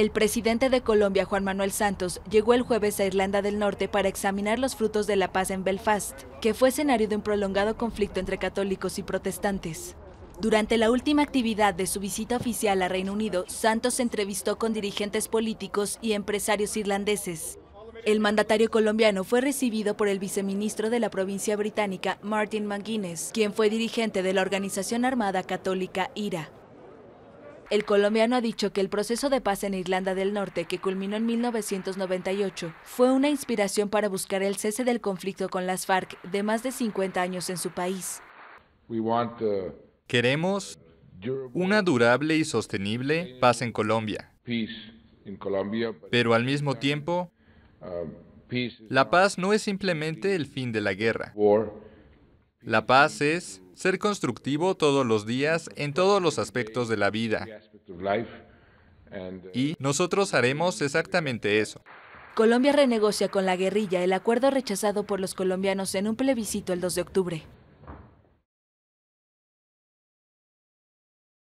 El presidente de Colombia, Juan Manuel Santos, llegó el jueves a Irlanda del Norte para examinar los frutos de la paz en Belfast, que fue escenario de un prolongado conflicto entre católicos y protestantes. Durante la última actividad de su visita oficial a Reino Unido, Santos se entrevistó con dirigentes políticos y empresarios irlandeses. El mandatario colombiano fue recibido por el viceministro de la provincia británica, Martin McGuinness, quien fue dirigente de la organización armada católica IRA. El colombiano ha dicho que el proceso de paz en Irlanda del Norte, que culminó en 1998, fue una inspiración para buscar el cese del conflicto con las FARC de más de 50 años en su país. Uh, Queremos una durable y sostenible paz en Colombia, pero al mismo tiempo, um, la paz no es simplemente el fin de la guerra. La paz es ser constructivo todos los días en todos los aspectos de la vida. Y nosotros haremos exactamente eso. Colombia renegocia con la guerrilla el acuerdo rechazado por los colombianos en un plebiscito el 2 de octubre.